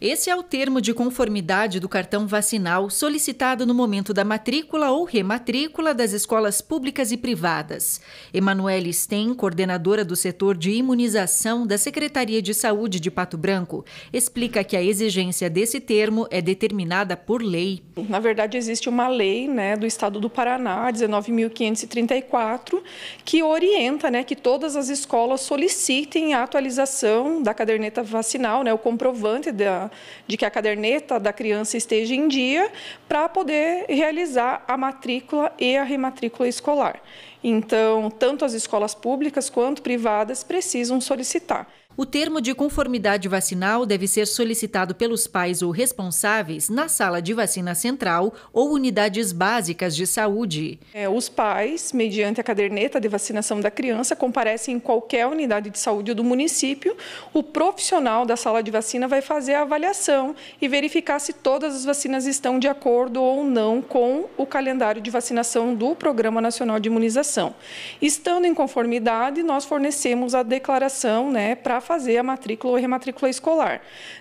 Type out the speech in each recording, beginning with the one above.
Esse é o termo de conformidade do cartão vacinal solicitado no momento da matrícula ou rematrícula das escolas públicas e privadas. Emanuele Sten, coordenadora do setor de imunização da Secretaria de Saúde de Pato Branco, explica que a exigência desse termo é determinada por lei. Na verdade, existe uma lei né, do Estado do Paraná, 19.534, que orienta né, que todas as escolas solicitem a atualização da caderneta vacinal, né, o comprovante da de que a caderneta da criança esteja em dia para poder realizar a matrícula e a rematrícula escolar. Então, tanto as escolas públicas quanto privadas precisam solicitar. O termo de conformidade vacinal deve ser solicitado pelos pais ou responsáveis na sala de vacina central ou unidades básicas de saúde. É, os pais, mediante a caderneta de vacinação da criança, comparecem em qualquer unidade de saúde do município. O profissional da sala de vacina vai fazer a avaliação e verificar se todas as vacinas estão de acordo ou não com o calendário de vacinação do Programa Nacional de Imunização. Estando em conformidade, nós fornecemos a declaração né, para fazer a matrícula ou rematrícula escolar.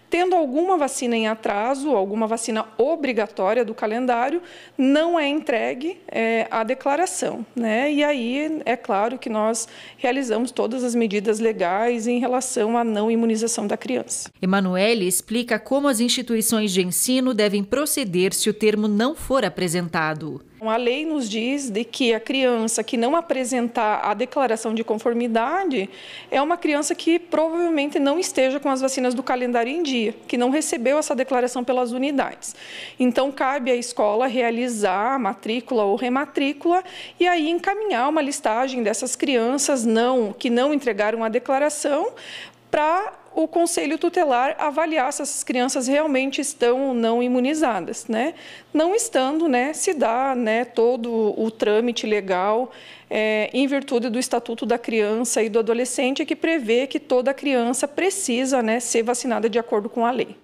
Tendo alguma vacina em atraso, alguma vacina obrigatória do calendário, não é entregue é, a declaração. Né? E aí é claro que nós realizamos todas as medidas legais em relação à não imunização da criança. Emanuele explica como as instituições de ensino devem proceder se o termo não for apresentado. A lei nos diz de que a criança que não apresentar a declaração de conformidade é uma criança que provavelmente não esteja com as vacinas do calendário em dia, que não recebeu essa declaração pelas unidades. Então, cabe à escola realizar a matrícula ou rematrícula e aí encaminhar uma listagem dessas crianças não que não entregaram a declaração para o conselho tutelar avaliar se essas crianças realmente estão ou não imunizadas, né? Não estando, né, se dá, né, todo o trâmite legal é, em virtude do Estatuto da Criança e do Adolescente que prevê que toda criança precisa, né, ser vacinada de acordo com a lei.